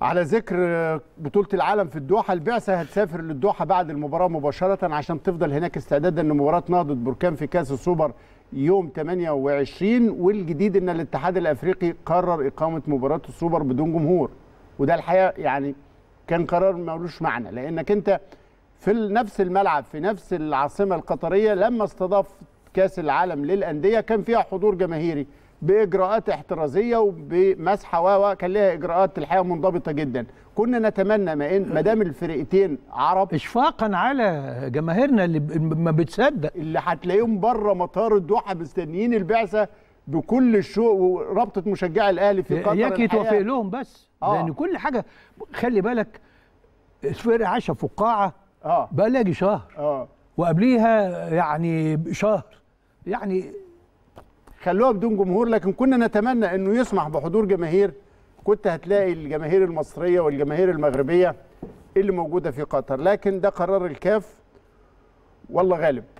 على ذكر بطولة العالم في الدوحة البعثة هتسافر للدوحة بعد المباراة مباشرة عشان تفضل هناك استعدادا لمباراة نهضة بركان في كأس السوبر يوم 28 والجديد ان الاتحاد الافريقي قرر اقامة مباراة السوبر بدون جمهور وده الحقيقة يعني كان قرار ملوش معنى لانك انت في نفس الملعب في نفس العاصمة القطرية لما استضاف كأس العالم للأندية كان فيها حضور جماهيري باجراءات احترازيه وبمسح و كان لها اجراءات الحقيقه منضبطه جدا كنا نتمنى ما ان ما دام الفرقتين عرب اشفاقا على جماهيرنا اللي ما بتصدق اللي هتلاقيهم بره مطار الدوحه مستنيين البعثه بكل الشوق ورابطه مشجعي الاهلي في قطر ياكي توافق لهم بس آه. لان كل حاجه خلي بالك الفرقه عايشه في اه بقى لها شهر اه وقبليها يعني شهر يعني خلوها بدون جمهور لكن كنا نتمنى انه يسمح بحضور جماهير كنت هتلاقي الجماهير المصريه والجماهير المغربيه اللي موجوده في قطر لكن ده قرار الكاف والله غالب